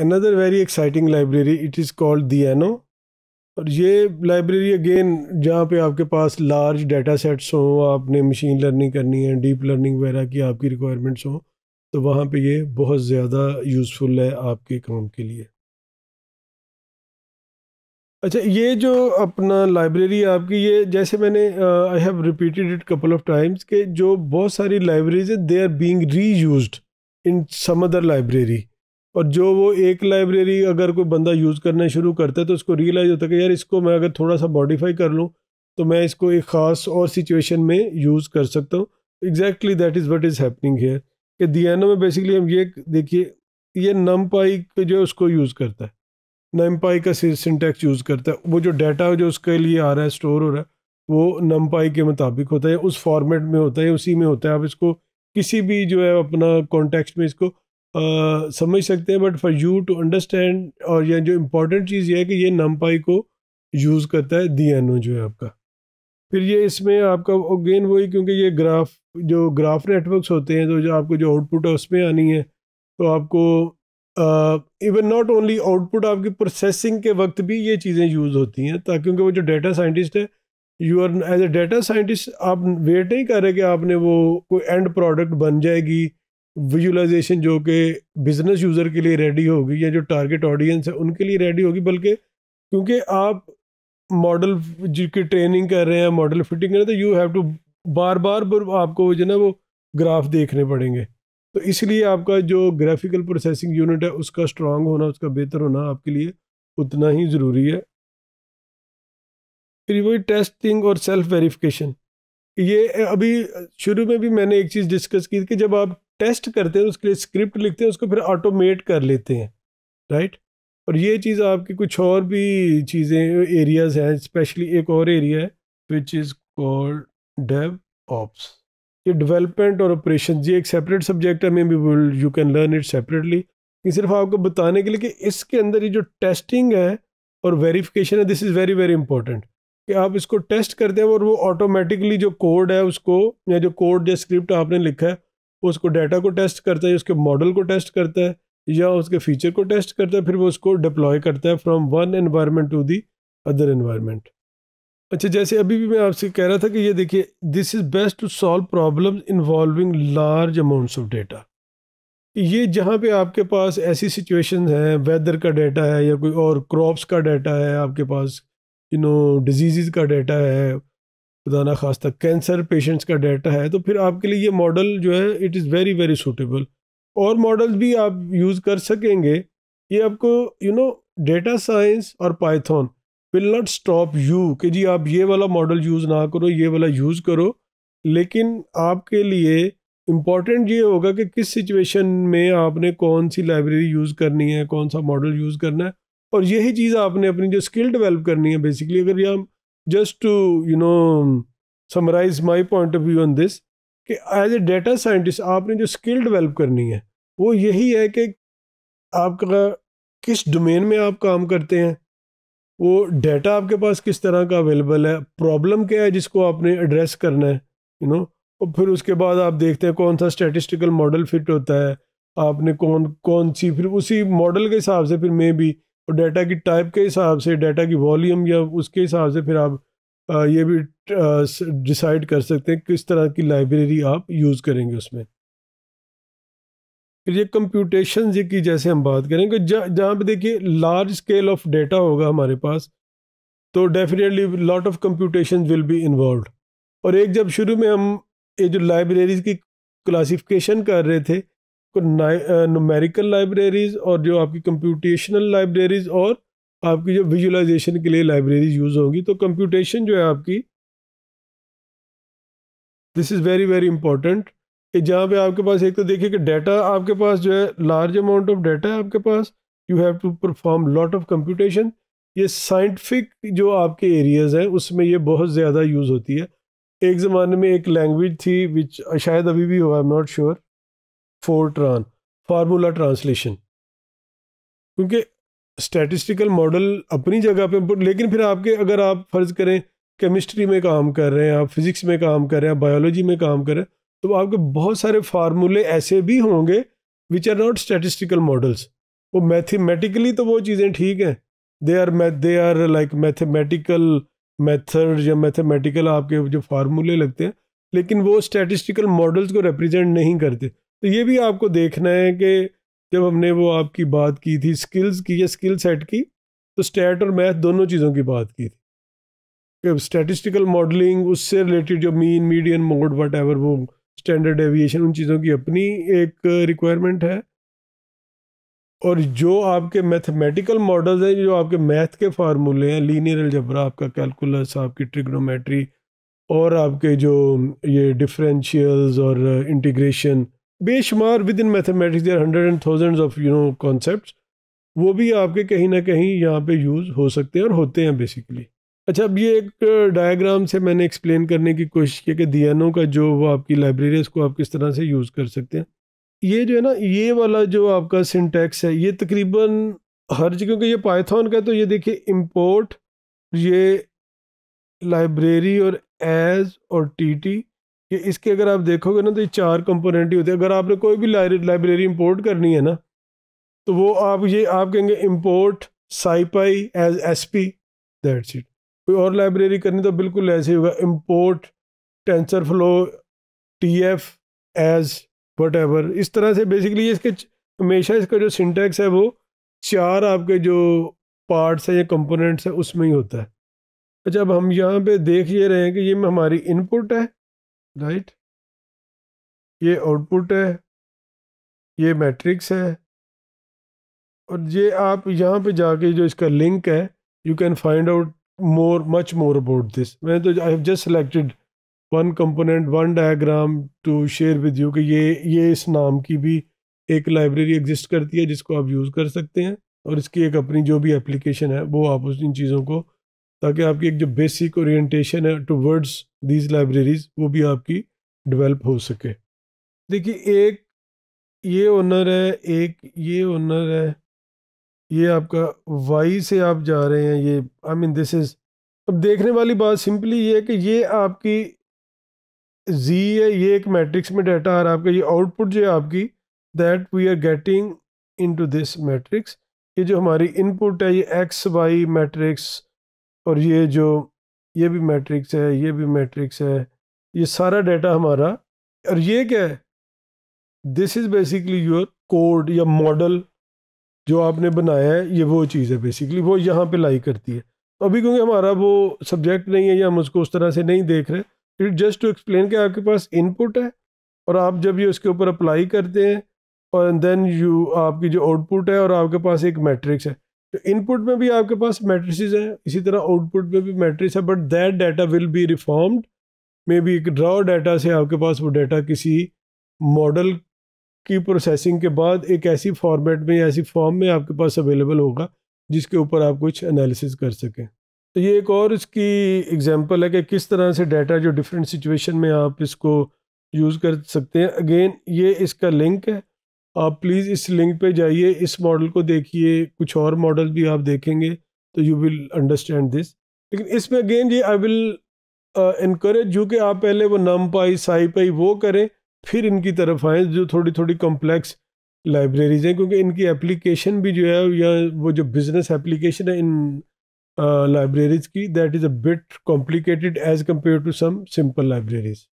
Another very exciting library it is called Theano और ये library again जहाँ पे आपके पास लार्ज डाटा सेट्स हों आपने मशीन लर्निंग करनी है डीप लर्निंग वगैरह की आपकी रिक्वायरमेंट्स हों तो वहाँ पे ये बहुत ज़्यादा यूज़फुल है आपके काम के लिए अच्छा ये जो अपना लाइब्रेरी आपकी ये जैसे मैंने I have repeated it couple of times के जो बहुत सारी लाइब्रेरीज है they are being reuse in some other library और जो वो एक लाइब्रेरी अगर कोई बंदा यूज़ करना शुरू करता है तो उसको रियलाइज़ होता है कि यार इसको मैं अगर थोड़ा सा मॉडिफाई कर लूँ तो मैं इसको एक ख़ास और सिचुएशन में यूज़ कर सकता हूँ exactly that is what is happening here कि दियानो में बेसिकली हम ये देखिए ये नम पाई जो है उसको यूज़ करता है नम पाई का सिंटेक्स यूज़ करता है वो जो डाटा जो उसके लिए आ रहा है स्टोर हो रहा है वो नम पाई के मुताबिक होता है उस फॉर्मेट में होता है उसी में होता है आप इसको किसी भी जो है अपना कॉन्टेक्स्ट में इसको समझ सकते हैं but for you to understand और ये जो इम्पोर्टेंट चीज़ ये है कि ये नमपाई को यूज़ करता है दी एन ओ जो है आपका फिर ये इसमें आपका अगेन वही क्योंकि ये ग्राफ जो ग्राफ नेटवर्क्स होते हैं तो जो आपको जो आउटपुट है उसमें आनी है तो आपको इवन नॉट ओनली आउटपुट आपकी प्रोसेसिंग के वक्त भी ये चीज़ें यूज़ होती हैं ताकि क्योंकि वो जो डेटा साइंटिस्ट है you are as a data scientist आप वेट नहीं कर रहे कि आपने वो कोई एंड प्रोडक्ट बन जाएगी विजुलाइजेशन जो कि बिज़नेस यूज़र के लिए रेडी होगी या जो टारगेट ऑडियंस है उनके लिए रेडी होगी बल्कि क्योंकि आप मॉडल की ट्रेनिंग कर रहे हैं मॉडल फिटिंग कर रहे हैं तो यू हैव टू बार बार आपको जो ना वो ग्राफ देखने पड़ेंगे तो इसलिए आपका जो ग्राफिकल प्रोसेसिंग यूनिट है उसका स्ट्रांग होना उसका बेहतर होना आपके लिए उतना ही ज़रूरी है फिर वही टेस्टिंग और सेल्फ वेरिफिकेशन ये अभी शुरू में भी मैंने एक चीज़ डिस्कस की कि जब आप टेस्ट करते हैं उसके लिए स्क्रिप्ट लिखते हैं उसको फिर ऑटोमेट कर लेते हैं राइट और ये चीज़ आपकी कुछ और भी चीज़ें एरियाज हैं स्पेशली एक और एरिया है which is called DevOps ये डेवलपमेंट और ऑपरेशन ये एक सेपरेट सब्जेक्ट है maybe will you can learn it separately ये सिर्फ आपको बताने के लिए कि इसके अंदर ये जो टेस्टिंग है और वेरिफिकेशन है this is very very important कि आप इसको टेस्ट करते हैं और वो ऑटोमेटिकली जो कोड है उसको या जो कोड या स्क्रिप्ट आपने लिखा है वो उसको डाटा को टेस्ट करता है उसके मॉडल को टेस्ट करता है या उसके फीचर को टेस्ट करता है फिर वो उसको डिप्लॉय करता है from one environment to the other environment अच्छा जैसे अभी भी मैं आपसे कह रहा था कि ये देखिए this is best to solve problem involving large amounts of data ये जहाँ पे आपके पास ऐसी सिचुएशन है वेदर का डाटा है या कोई और क्रॉप्स का डाटा है आपके पास यू नो डिजीज़ का डाटा है खुदा खास्ता कैंसर पेशेंट्स का डाटा है तो फिर आपके लिए ये मॉडल जो है it is very very suitable और मॉडल्स भी आप यूज़ कर सकेंगे ये आपको यू नो डेटा साइंस और Python will not stop you कि जी आप ये वाला मॉडल यूज़ ना करो ये वाला यूज़ करो लेकिन आपके लिए इम्पॉर्टेंट ये होगा कि किस सिचुएशन में आपने कौन सी लाइब्रेरी यूज़ करनी है कौन सा मॉडल यूज़ करना है और यही चीज़ आपने अपनी जो स्किल डेवलप करनी है बेसिकली अगर हम just to you know summarize my point of view on this कि एज ए डेटा साइंटिस्ट आपने जो स्किल डेवलप करनी है वो यही है कि आपका किस डोमेन में आप काम करते हैं वो डेटा आपके पास किस तरह का अवेलेबल है प्रॉब्लम क्या है जिसको आपने एड्रेस करना है यू you नो know? और फिर उसके बाद आप देखते हैं कौन सा स्टैटिस्टिकल मॉडल फिट होता है आपने कौन कौन सी फिर उसी मॉडल के हिसाब से फिर मे भी और डाटा की टाइप के हिसाब से डाटा की वॉल्यूम या उसके हिसाब से फिर आप ये भी डिसाइड कर सकते हैं किस तरह की लाइब्रेरी आप यूज़ करेंगे उसमें फिर ये कंप्यूटेशन की जैसे हम बात करेंगे जहाँ पे देखिए लार्ज स्केल ऑफ डेटा होगा हमारे पास तो definitely lot of computation will be involve और एक जब शुरू में हम ये जो लाइब्रेरीज की क्लासिफिकेशन कर रहे थे नोमेरिकल लाइब्रेरीज और जो आपकी कंप्यूटेशनल लाइब्रेरीज और आपकी जो विजुलाइजेशन के लिए लाइब्रेरीज यूज होंगी तो कंप्यूटेशन जो है आपकी this is very very important कि जहाँ पे आपके पास एक तो देखिए कि डाटा आपके पास जो है लार्ज अमाउंट ऑफ डाटा है आपके पास you have to perform lot of computation ये साइंटिफिक जो आपके एरियाज हैं उसमें ये बहुत ज़्यादा यूज़ होती है एक ज़माने में एक लैंग्वेज थी विच शायद अभी भी हो I am not sure Fortran formula translation क्योंकि स्टैटिस्टिकल मॉडल अपनी जगह पे लेकिन फिर आपके अगर आप फर्ज करें केमिस्ट्री में काम कर रहे हैं आप फिजिक्स में काम कर रहे हैं बायोलॉजी में काम कर रहे हैं तो आपके बहुत सारे फार्मूले ऐसे भी होंगे which are not statistical models वो मैथमेटिकली तो वो चीज़ें ठीक हैं they are they are like mathematical method या मैथमेटिकल आपके जो फार्मूले लगते हैं लेकिन वो स्टैटिस्टिकल मॉडल्स को रिप्रेजेंट नहीं करते तो ये भी आपको देखना है कि जब हमने वो आपकी बात की थी स्किल्स की या स्किल सेट की तो स्टैट और मैथ दोनों चीज़ों की बात की थी स्टैटिस्टिकल मॉडलिंग उससे रिलेटेड जो mean median mode whatever वो स्टैंडर्ड एविएशन उन चीज़ों की अपनी एक रिक्वायरमेंट है और जो आपके मैथमेटिकल मॉडल्स हैं जो आपके मैथ के फार्मूले हैं लीनियर जबरा आपका कैलकुलस आपकी ट्रिग्नोमेट्री और आपके जो ये डिफरेंशियल्स और इंटीग्रेशन बेशुमार within mathematics there hundred and thousands of you know concept वो भी आपके कहीं ना कहीं यहाँ पे यूज़ हो सकते हैं और होते हैं बेसिकली अच्छा अब ये एक डायग्राम से मैंने एक्सप्लेन करने की कोशिश की कि डी का जो वो आपकी लाइब्रेरी है उसको आप किस तरह से यूज़ कर सकते हैं ये जो है ना ये वाला जो आपका सिंटैक्स है ये तकरीबन हर जगह क्योंकि ये पाइथन का तो ये देखिए इम्पोर्ट ये लाइब्रेरी और एज और टी टी कि इसके अगर आप देखोगे ना तो ये चार कंपोनेंट ही होते हैं अगर आपने कोई भी लाइब्रेरी इंपोर्ट करनी है ना तो वो आप ये आप कहेंगे import SciPy as S P that's it कोई और लाइब्रेरी करनी तो बिल्कुल ऐसे ही होगा import TensorFlow T F as whatever इस तरह से बेसिकली इसके हमेशा इसका जो सिंटेक्स है वो चार आपके जो पार्ट्स हैं या कंपोनेंट्स हैं उसमें ही होता है अच्छा अब हम यहाँ पे देख ये रहे हैं कि ये हमारी इनपुट है राइट ये आउटपुट है ये मैट्रिक्स है और ये आप यहाँ पे जाके जो इसका लिंक है you can find out more much more about this मैं तो I have just selected one component one diagram to share with you कि ये ये इस नाम की भी एक लाइब्रेरी एग्जिस्ट करती है जिसको आप यूज़ कर सकते हैं और इसकी एक अपनी जो भी एप्लीकेशन है वो आप उस इन चीज़ों को ताकि आपकी एक जो बेसिक ओरिएंटेशन है टू वर्ड्स दीज लाइब्रेरीज वो भी आपकी डेवलप हो सके देखिए एक ये ओनर है एक ये ओनर है ये आपका वाई से आप जा रहे हैं ये आई मीन दिस इज़ अब देखने वाली बात सिंपली ये है कि ये आपकी जी है ये एक मैट्रिक्स में डाटा आ रहा है आपका ये आउटपुट जो है आपकी that we are getting into this matrix ये जो हमारी इनपुट है ये एक्स वाई मैट्रिक्स और ये जो ये भी मैट्रिक्स है ये भी मैट्रिक्स है ये सारा डाटा हमारा और ये क्या है this is basically your code या मॉडल जो आपने बनाया है ये वो चीज़ है बेसिकली वो यहाँ पे लाई करती है तो अभी क्योंकि हमारा वो सब्जेक्ट नहीं है या हम उसको उस तरह से नहीं देख रहे इट जस्ट टू एक्सप्लेन कि आपके पास इनपुट है और आप जब ये उसके ऊपर अप्लाई करते हैं और देन यू आपकी जो आउटपुट है और आपके पास एक मैट्रिक्स है तो इनपुट में भी आपके पास मैट्रिसेस हैं इसी तरह आउटपुट में भी मैट्रिक्स है but that data will be reformed maybe एक ड्रॉ डाटा से आपके पास वो डाटा किसी मॉडल की प्रोसेसिंग के बाद एक ऐसी फॉर्मेट में या ऐसी फॉर्म में आपके पास अवेलेबल होगा जिसके ऊपर आप कुछ एनालिसिस कर सकें तो ये एक और इसकी एग्जांपल है कि किस तरह से डाटा जो डिफरेंट सिचुएशन में आप इसको यूज़ कर सकते हैं अगेन ये इसका लिंक है आप प्लीज़ इस लिंक पे जाइए इस मॉडल को देखिए कुछ और मॉडल भी आप देखेंगे तो यू विल अंडरस्टैंड दिस लेकिन इसमें अगेन ये आई विल इनक्रेज यू कि आप पहले वो नम पाई साई पाई वो करें फिर इनकी तरफ आएँ जो थोड़ी थोड़ी कॉम्प्लेक्स लाइब्रेरीज हैं क्योंकि इनकी एप्लीकेशन भी जो है या वो जो बिज़नेस एप्लीकेशन है इन लाइब्रेरीज़ uh, की that is a bit complicated as compare to some simple libraries